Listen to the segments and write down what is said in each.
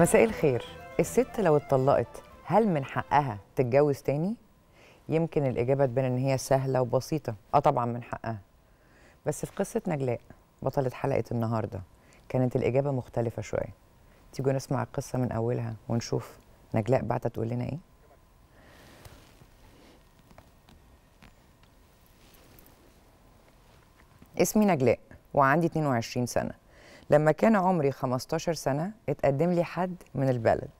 مساء الخير الست لو اتطلقت هل من حقها تتجوز تاني؟ يمكن الإجابة تبان إن هي سهلة وبسيطة آه طبعا من حقها بس في قصة نجلاء بطلة حلقة النهاردة كانت الإجابة مختلفة شوية تيجوا نسمع القصة من أولها ونشوف نجلاء بعتت تقول لنا إيه اسمي نجلاء وعندي 22 سنة لما كان عمري 15 سنة اتقدم لي حد من البلد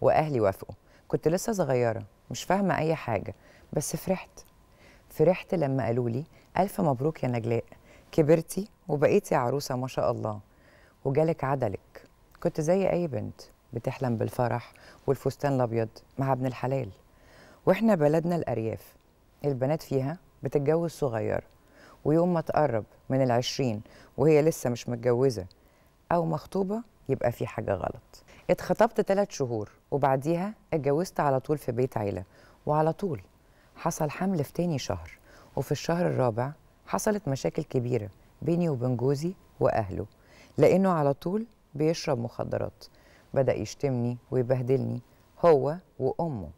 وأهلي وافقوا كنت لسه صغيرة مش فاهمة أي حاجة بس فرحت فرحت لما قالوا لي ألف مبروك يا نجلاء كبرتي وبقيتي عروسة ما شاء الله وجالك عدلك كنت زي أي بنت بتحلم بالفرح والفستان الأبيض مع ابن الحلال وإحنا بلدنا الأرياف البنات فيها بتتجوز صغيرة ويوم ما تقرب من العشرين وهي لسه مش متجوزة أو مخطوبة يبقى في حاجة غلط اتخطبت ثلاث شهور وبعديها اتجوزت على طول في بيت عيلة وعلى طول حصل حمل في تاني شهر وفي الشهر الرابع حصلت مشاكل كبيرة بيني وبين جوزي وأهله لأنه على طول بيشرب مخدرات بدأ يشتمني ويبهدلني هو وأمه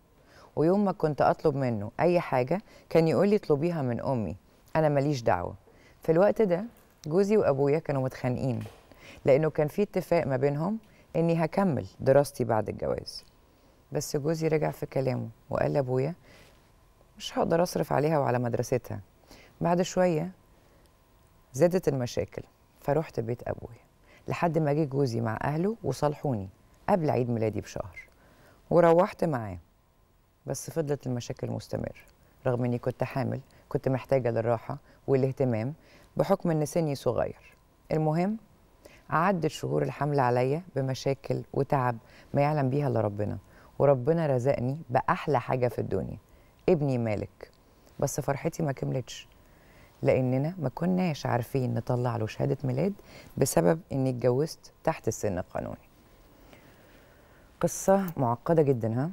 ويوم ما كنت أطلب منه أي حاجة كان يقول لي اطلبيها من أمي أنا ماليش دعوة في الوقت ده جوزي وأبويا كانوا متخانقين لانه كان في اتفاق ما بينهم اني هكمل دراستي بعد الجواز بس جوزي رجع في كلامه وقال لابويا مش هقدر اصرف عليها وعلى مدرستها بعد شويه زادت المشاكل فروحت بيت ابويا لحد ما جه جوزي مع اهله وصالحوني قبل عيد ميلادي بشهر وروحت معاه بس فضلت المشاكل مستمره رغم اني كنت حامل كنت محتاجه للراحه والاهتمام بحكم ان سني صغير المهم عدت شهور الحمل عليا بمشاكل وتعب ما يعلم بيها الا ربنا وربنا رزقني باحلى حاجه في الدنيا ابني مالك بس فرحتي ما كملتش لاننا ما كناش عارفين نطلع له شهاده ميلاد بسبب اني اتجوزت تحت السن القانوني قصه معقده جدا ها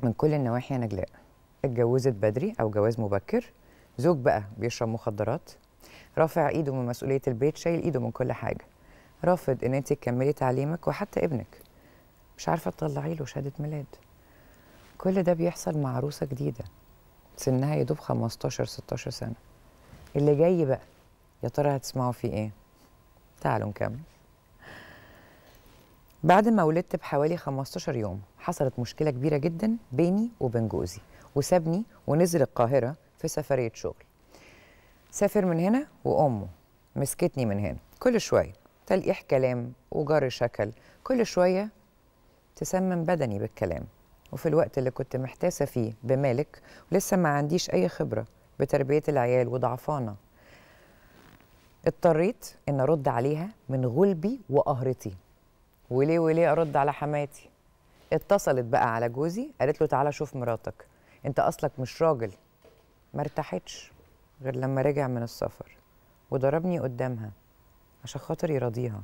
من كل النواحي نجلاء اتجوزت بدري او جواز مبكر زوج بقى بيشرب مخدرات رافع ايده من مسؤوليه البيت شايل ايده من كل حاجه رافض ان انت تكملي تعليمك وحتى ابنك مش عارفه تطلعي له شهاده ميلاد كل ده بيحصل مع عروسه جديده سنها يا دوب 15 16 سنه اللي جاي بقى يا ترى هتسمعوا فيه ايه تعالوا نكمل بعد ما ولدت بحوالي 15 يوم حصلت مشكله كبيره جدا بيني وبين جوزي وسابني ونزل القاهره في سفريه شغل سافر من هنا وامه مسكتني من هنا كل شويه تلقيح كلام وجر شكل كل شوية تسمم بدني بالكلام وفي الوقت اللي كنت محتاسة فيه بمالك ولسه ما عنديش أي خبرة بتربية العيال وضعفانة اضطريت إن أرد عليها من غلبي وقهرتي وليه وليه أرد على حماتي اتصلت بقى على جوزي قالت له تعالى شوف مراتك انت اصلك مش راجل ما ارتاحتش غير لما رجع من السفر وضربني قدامها عشان خاطر يراضيها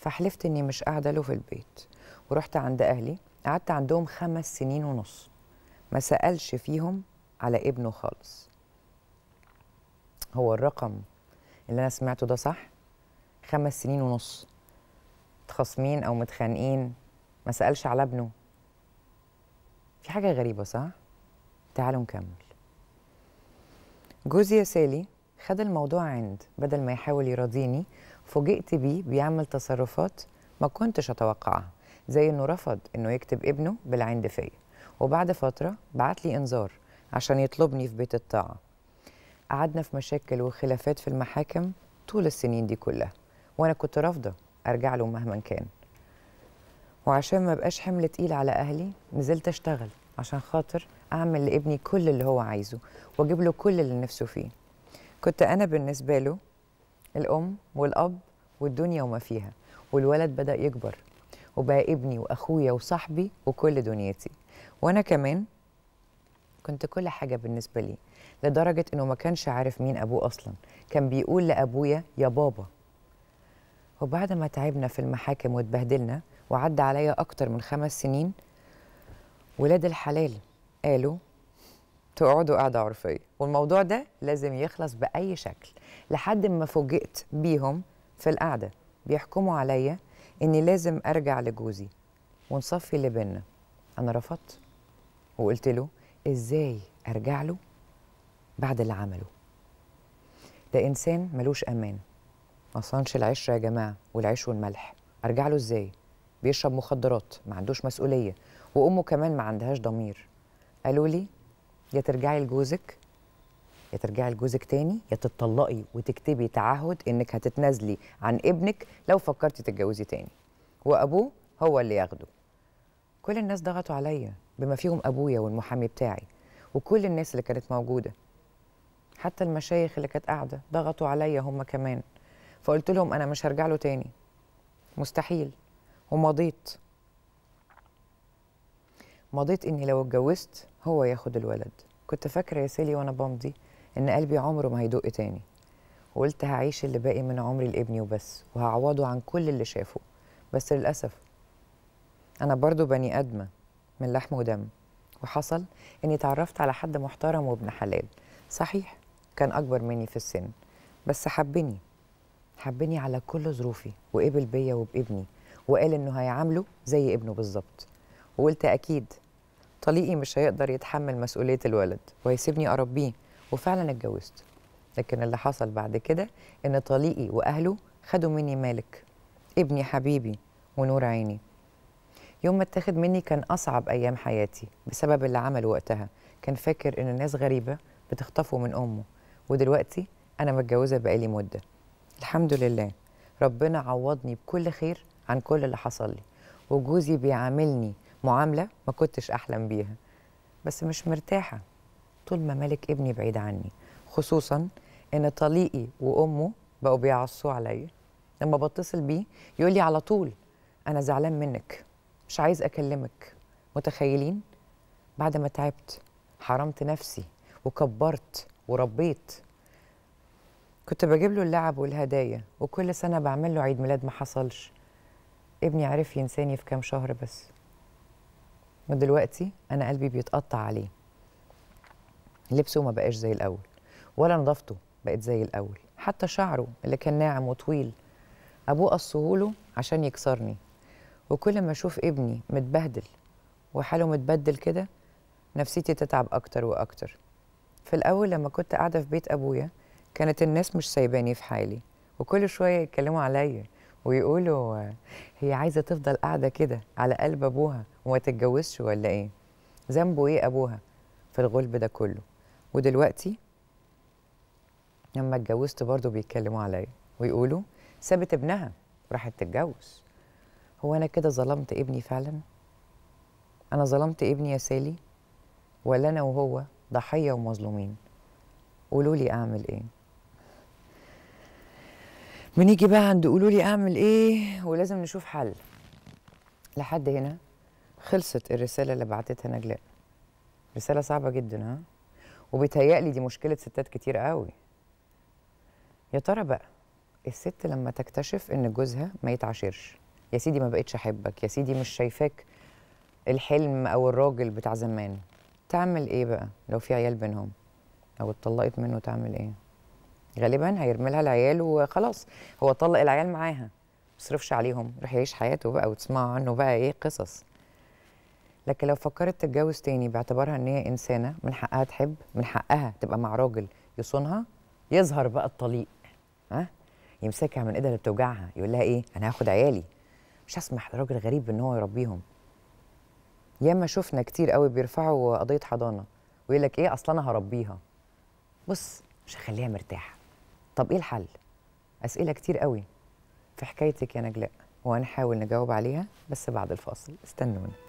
فحلفت اني مش قاعده له في البيت ورحت عند اهلي قعدت عندهم خمس سنين ونص ما سالش فيهم على ابنه خالص هو الرقم اللي انا سمعته ده صح خمس سنين ونص متخاصمين او متخانقين ما سالش على ابنه في حاجه غريبه صح تعالوا نكمل جوزي يا سالي خد الموضوع عند بدل ما يحاول يراضيني فوجئت بيه بيعمل تصرفات ما كنتش أتوقعها زي إنه رفض إنه يكتب ابنه بالعند فيا وبعد فترة بعت لي إنذار عشان يطلبني في بيت الطاعة قعدنا في مشاكل وخلافات في المحاكم طول السنين دي كلها وأنا كنت رافضة أرجع له مهما كان وعشان ما بقاش حمل تقيل على أهلي نزلت أشتغل عشان خاطر أعمل لابني كل اللي هو عايزه وأجيب له كل اللي نفسه فيه كنت انا بالنسبه له الام والاب والدنيا وما فيها والولد بدا يكبر وبقى ابني واخويا وصاحبي وكل دنيتي وانا كمان كنت كل حاجه بالنسبه لي لدرجه انه ما كانش عارف مين ابوه اصلا كان بيقول لابويا يا بابا وبعد ما تعبنا في المحاكم واتبهدلنا وعدى عليا اكتر من خمس سنين ولاد الحلال قالوا تقعدوا قاعده عرفيه والموضوع ده لازم يخلص باي شكل لحد ما فوجئت بيهم في القعده بيحكموا عليا اني لازم ارجع لجوزي ونصفي اللي بينا انا رفضت وقلت له ازاي ارجع له بعد اللي عمله ده انسان ملوش امان ما صانش العشره يا جماعه والعيش والملح ارجع له ازاي بيشرب مخدرات ما عندوش مسؤوليه وامه كمان ما عندهاش ضمير قالوا لي يا ترجعي لجوزك يا ترجعي لجوزك تاني يا تتطلقي وتكتبي تعهد انك هتتنازلي عن ابنك لو فكرتي تتجوزي تاني وابوه هو اللي ياخده كل الناس ضغطوا عليا بما فيهم ابويا والمحامي بتاعي وكل الناس اللي كانت موجوده حتى المشايخ اللي كانت قاعده ضغطوا عليا هم كمان فقلت لهم انا مش هرجع له تاني مستحيل ومضيت مضيت اني لو اتجوزت هو ياخد الولد كنت فاكره يا سيلي وانا بمضي ان قلبي عمره ما هيدق تاني وقلت هعيش اللي باقي من عمري لابني وبس وهعوضه عن كل اللي شافه بس للاسف انا برضو بني ادمه من لحم ودم وحصل اني اتعرفت على حد محترم وابن حلال صحيح كان اكبر مني في السن بس حبني حبني على كل ظروفي وقبل بيا وبابني وقال انه هيعامله زي ابنه بالظبط وقلت اكيد طليقي مش هيقدر يتحمل مسؤوليه الولد وهيسيبني اربيه وفعلا اتجوزت لكن اللي حصل بعد كده ان طليقي واهله خدوا مني مالك ابني حبيبي ونور عيني يوم ما اتاخد مني كان اصعب ايام حياتي بسبب اللي عمله وقتها كان فاكر ان الناس غريبه بتخطفه من امه ودلوقتي انا متجوزه بقالي مده الحمد لله ربنا عوضني بكل خير عن كل اللي حصل لي وجوزي بيعاملني معامله ما كنتش احلم بيها بس مش مرتاحه طول ما ملك ابني بعيد عني خصوصا ان طليقي وامه بقوا بيعصوا عليا لما بتصل بيه يقول لي على طول انا زعلان منك مش عايز اكلمك متخيلين بعد ما تعبت حرمت نفسي وكبرت وربيت كنت بجيب له اللعب والهدايا وكل سنه بعمل له عيد ميلاد ما حصلش ابني عرف ينساني في كام شهر بس ودلوقتي انا قلبي بيتقطع عليه لبسه ما بقاش زي الاول ولا نظافته بقت زي الاول حتى شعره اللي كان ناعم وطويل ابوه قصهوله عشان يكسرني وكل ما اشوف ابني متبهدل وحاله متبدل كده نفسيتي تتعب اكتر واكتر في الاول لما كنت قاعده في بيت ابويا كانت الناس مش سايباني في حالي وكل شويه يتكلموا عليا ويقولوا هي عايزه تفضل قاعده كده على قلب ابوها وما تتجوزش ولا ايه ذنبه ايه ابوها في الغلب ده كله ودلوقتي لما اتجوزت برضه بيتكلموا عليا ويقولوا سابت ابنها وراحت تتجوز هو انا كده ظلمت ابني فعلا انا ظلمت ابني يا سالي ولا انا وهو ضحيه ومظلومين قولوا لي اعمل ايه بنيجي بقى عند قولوا لي اعمل ايه ولازم نشوف حل لحد هنا خلصت الرساله اللي بعتتها نجلاء رساله صعبه جدا ها وبيتهيألي دي مشكله ستات كتير قوي يا ترى بقى الست لما تكتشف ان جوزها ما يتعاشرش يا سيدي ما بقتش احبك يا سيدي مش شايفاك الحلم او الراجل بتاع زمان تعمل ايه بقى لو في عيال بينهم او اتطلقت منه تعمل ايه غالبا هيرمي لها العيال وخلاص هو طلق العيال معاها ما يصرفش عليهم راح يعيش حياته بقى وتسمع عنه بقى ايه قصص لكن لو فكرت تتجوز تاني باعتبارها ان هي انسانه من حقها تحب من حقها تبقى مع راجل يصونها يظهر بقى الطليق ها يمسكها من ايدها اللي بتوجعها يقول لها ايه انا هاخد عيالي مش هسمح لراجل غريب ان هو يربيهم ياما شفنا كتير قوي بيرفعوا قضيه حضانه ويقول لك ايه اصلا انا هربيها بص مش هخليها مرتاحه طب ايه الحل اسئله كتير قوي في حكايتك يا نجلاء وهنحاول نجاوب عليها بس بعد الفاصل استنونا